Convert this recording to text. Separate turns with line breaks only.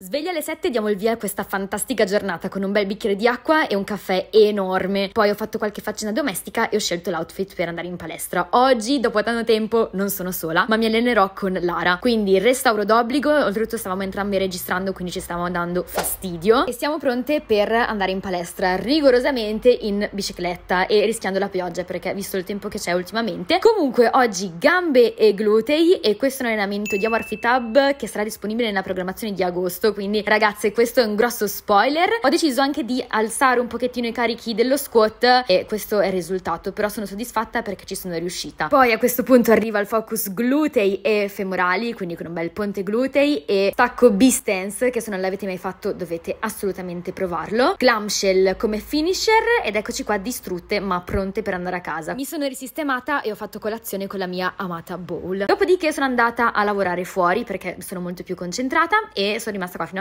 Sveglia alle 7 diamo il via a questa fantastica giornata con un bel bicchiere di acqua e un caffè enorme. Poi ho fatto qualche faccenda domestica e ho scelto l'outfit per andare in palestra. Oggi, dopo tanto tempo, non sono sola, ma mi allenerò con Lara. Quindi restauro d'obbligo, oltretutto stavamo entrambi registrando, quindi ci stavamo dando fastidio. E siamo pronte per andare in palestra rigorosamente in bicicletta e rischiando la pioggia perché visto il tempo che c'è ultimamente. Comunque oggi gambe e glutei e questo è un allenamento di Amorphy Tab che sarà disponibile nella programmazione di agosto agosto, quindi ragazze questo è un grosso spoiler. Ho deciso anche di alzare un pochettino i carichi dello squat e questo è il risultato, però sono soddisfatta perché ci sono riuscita. Poi a questo punto arriva il focus glutei e femorali, quindi con un bel ponte glutei e stacco B-stance che se non l'avete mai fatto dovete assolutamente provarlo. Clamshell come finisher ed eccoci qua distrutte ma pronte per andare a casa. Mi sono risistemata e ho fatto colazione con la mia amata bowl. Dopodiché sono andata a lavorare fuori perché sono molto più concentrata e sono rimasta